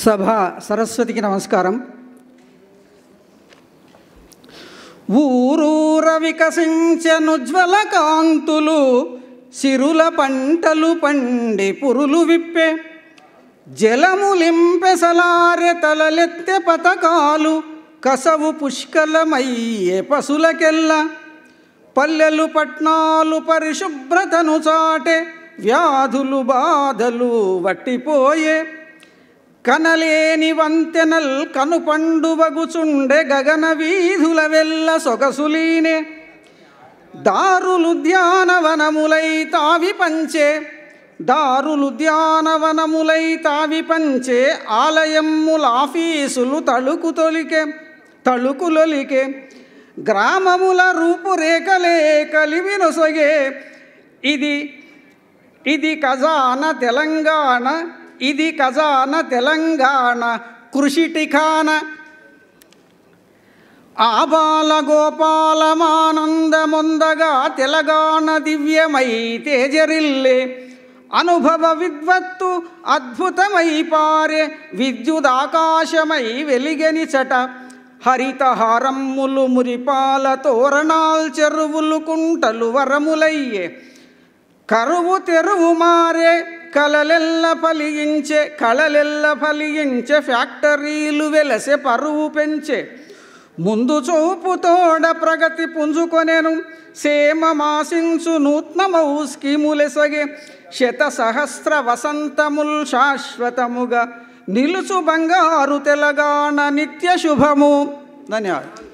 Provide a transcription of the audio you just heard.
సభ సరస్వతికి నమస్కారం ఊరూర వికసించనుజ్వల కాంతులు సిరుల పంటలు పండి పురులు విప్పే జలము లింపెసలారె తలలెత్తె పతకాలు కసవు పుష్కలమయ్యే పశులకెల్ల పల్లెలు పట్నాలు పరిశుభ్రతను చాటే వ్యాధులు బాధలు వట్టిపోయే కనలేని వంతెనల్ కనుపండువగుచుండే గగన వీధుల వెల్ల సొగసులీనే దారులు ధ్యానవనములై తావి పంచే దారులు ధ్యానవనములై తావి పంచే ఆలయములాఫీసులు తళుకు తొలికే తళుకులొలికే గ్రామముల రూపురేఖలే కలివినొసగే ఇది ఇది ఖజాన తెలంగాణ ಇದು ಖಜಾನೆಲಂಗಾಣ ಕೃಷಿ ಟಿಖಾನ ಆಬಾಲೋಪಾಲ ಮುಂದ ತೆಲಗ ತೇಜರಿಲ್ಲೆ ಅನುಭವ ಅದ್ಭುತಮೈ ಅದ್ಭುತ ಮೈ ಪಾರೆ ವೆಲಿಗೆನಿ ಚಟ ಹರಿತಹರ ಮುರಿಪಾಲ ತೋರಣ ಕರುವು ಮರೆ కలలెల్ల పలిగించే కళలెల్ల పలిగించే ఫ్యాక్టరీలు వెలసే పరువు పెంచే ముందు చూపుతోడ ప్రగతి పుంజుకొనేను సేమమాశించు నూత్నమౌ స్కీములెసగే శత సహస్ర వసంతముల్ శాశ్వతముగా నిలుచు బంగారు తెలగాన నిత్య శుభము ధన్యవాదాలు